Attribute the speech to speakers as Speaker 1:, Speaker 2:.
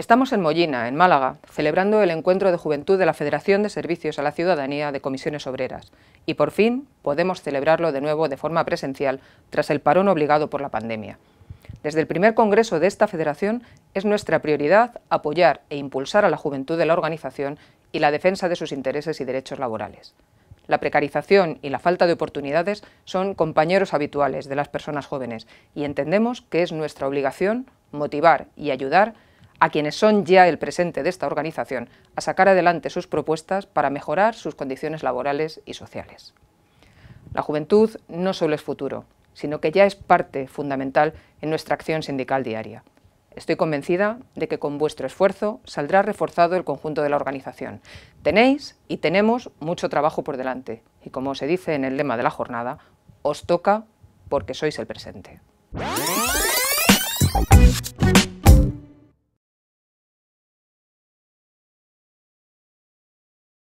Speaker 1: Estamos en Mollina, en Málaga, celebrando el encuentro de juventud de la Federación de Servicios a la Ciudadanía de Comisiones Obreras y por fin podemos celebrarlo de nuevo de forma presencial tras el parón obligado por la pandemia. Desde el primer congreso de esta federación es nuestra prioridad apoyar e impulsar a la juventud de la organización y la defensa de sus intereses y derechos laborales. La precarización y la falta de oportunidades son compañeros habituales de las personas jóvenes y entendemos que es nuestra obligación motivar y ayudar a quienes son ya el presente de esta organización a sacar adelante sus propuestas para mejorar sus condiciones laborales y sociales. La juventud no solo es futuro, sino que ya es parte fundamental en nuestra acción sindical diaria. Estoy convencida de que con vuestro esfuerzo saldrá reforzado el conjunto de la organización. Tenéis y tenemos mucho trabajo por delante y como se dice en el lema de la jornada, os toca porque sois el presente.